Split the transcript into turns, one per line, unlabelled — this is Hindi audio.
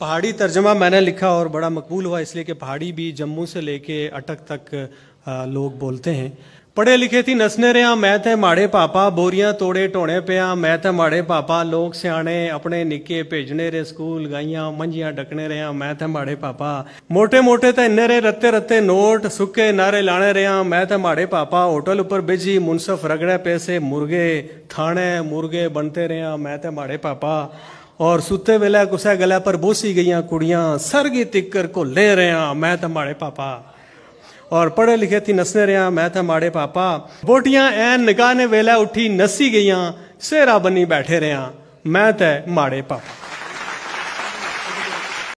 पहाड़ी तर्जमा मैंने लिखा और बड़ा मकबूल हुआ इसलिए कि पहाड़ी भी जम्मू से लेके अटक तक लोग बोलते हैं पढ़े लिखे थी नसने आ मैं थे माड़े पापा बोरियां तोड़े टोने पे आ मैं थे माड़े पापा लोग सियाने अपने निके भेजने रे स्कूल गाइया मंजिया डकने रे आ मैं थे माड़े पापा मोटे मोटे ते इन्ने रे रत्ते रत्ते नोट सुके नारे लाने रे आ मैं थे माड़े पापा होटल ऊपर बिजी मुनसफ रगड़े पैसे मुर्गे थाने मुर्गे बनते रहे आ मैं थे माड़े पापा ਔਰ ਸੁੱਤੇ ਵੇਲੇ ਕੁਸਾ बोसी गई कुड़िया सर ਕੁੜੀਆਂ ਸਰਗੀ ਤਿੱਕਰ ਕੋ ਲੈ ਰਿਆਂ ਮੈਂ ਤੁਹਾਡੇ ਪਾਪਾ और पढ़े लिखे थी नसने रहा मैं तो माड़े पापा बोटियां एन निगाह ने वेला उठी नसी गई सेरा बनी बैठे रहा मैं तो माड़े पापा